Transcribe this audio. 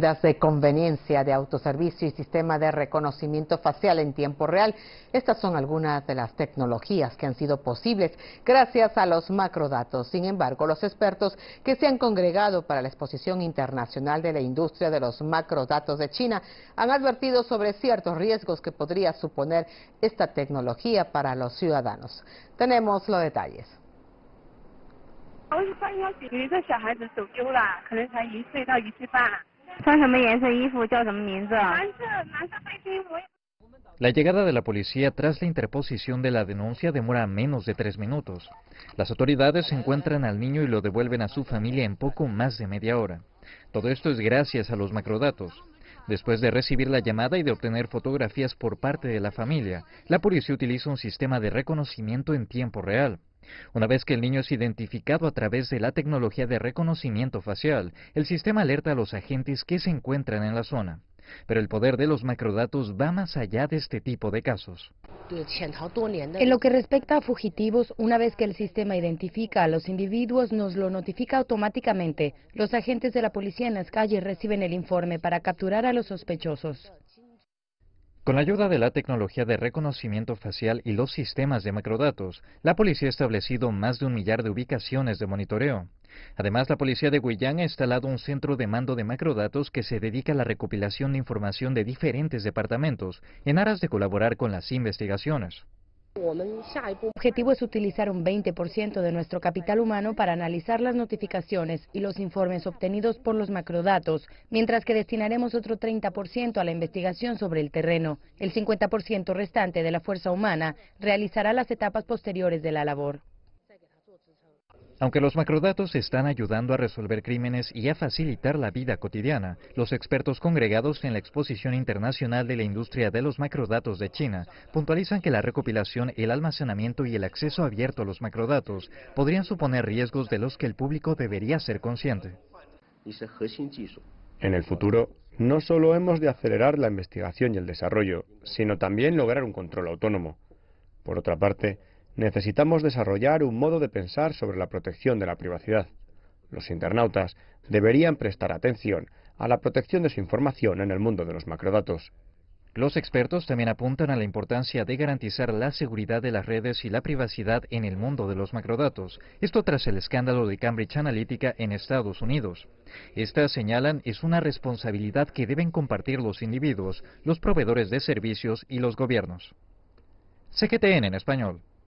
de conveniencia de autoservicio y sistema de reconocimiento facial en tiempo real. Estas son algunas de las tecnologías que han sido posibles gracias a los macrodatos. Sin embargo, los expertos que se han congregado para la Exposición Internacional de la Industria de los Macrodatos de China han advertido sobre ciertos riesgos que podría suponer esta tecnología para los ciudadanos. Tenemos los detalles. La llegada de la policía tras la interposición de la denuncia demora menos de tres minutos. Las autoridades encuentran al niño y lo devuelven a su familia en poco más de media hora. Todo esto es gracias a los macrodatos. Después de recibir la llamada y de obtener fotografías por parte de la familia, la policía utiliza un sistema de reconocimiento en tiempo real. Una vez que el niño es identificado a través de la tecnología de reconocimiento facial, el sistema alerta a los agentes que se encuentran en la zona. Pero el poder de los macrodatos va más allá de este tipo de casos. En lo que respecta a fugitivos, una vez que el sistema identifica a los individuos, nos lo notifica automáticamente. Los agentes de la policía en las calles reciben el informe para capturar a los sospechosos. Con la ayuda de la tecnología de reconocimiento facial y los sistemas de macrodatos, la policía ha establecido más de un millar de ubicaciones de monitoreo. Además, la policía de Guyana ha instalado un centro de mando de macrodatos que se dedica a la recopilación de información de diferentes departamentos en aras de colaborar con las investigaciones. El objetivo es utilizar un 20% de nuestro capital humano para analizar las notificaciones y los informes obtenidos por los macrodatos, mientras que destinaremos otro 30% a la investigación sobre el terreno. El 50% restante de la fuerza humana realizará las etapas posteriores de la labor. Aunque los macrodatos están ayudando a resolver crímenes y a facilitar la vida cotidiana, los expertos congregados en la Exposición Internacional de la Industria de los Macrodatos de China puntualizan que la recopilación, el almacenamiento y el acceso abierto a los macrodatos podrían suponer riesgos de los que el público debería ser consciente. En el futuro, no solo hemos de acelerar la investigación y el desarrollo, sino también lograr un control autónomo. Por otra parte, necesitamos desarrollar un modo de pensar sobre la protección de la privacidad. Los internautas deberían prestar atención a la protección de su información en el mundo de los macrodatos. Los expertos también apuntan a la importancia de garantizar la seguridad de las redes y la privacidad en el mundo de los macrodatos, esto tras el escándalo de Cambridge Analytica en Estados Unidos. Estas señalan es una responsabilidad que deben compartir los individuos, los proveedores de servicios y los gobiernos. CGTN en español.